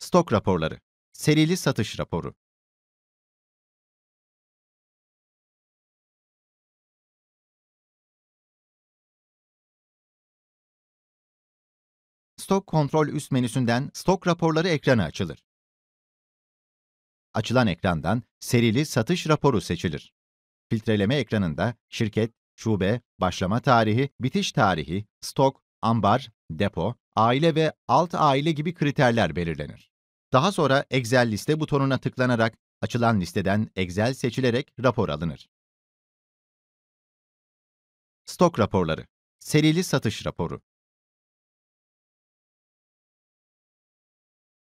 Stok raporları, serili satış raporu. Stok kontrol üst menüsünden stok raporları ekranı açılır. Açılan ekrandan serili satış raporu seçilir. Filtreleme ekranında şirket, şube, başlama tarihi, bitiş tarihi, stok, ambar, depo, aile ve alt aile gibi kriterler belirlenir. Daha sonra Excel liste butonuna tıklanarak açılan listeden Excel seçilerek rapor alınır. Stok raporları, serili satış raporu,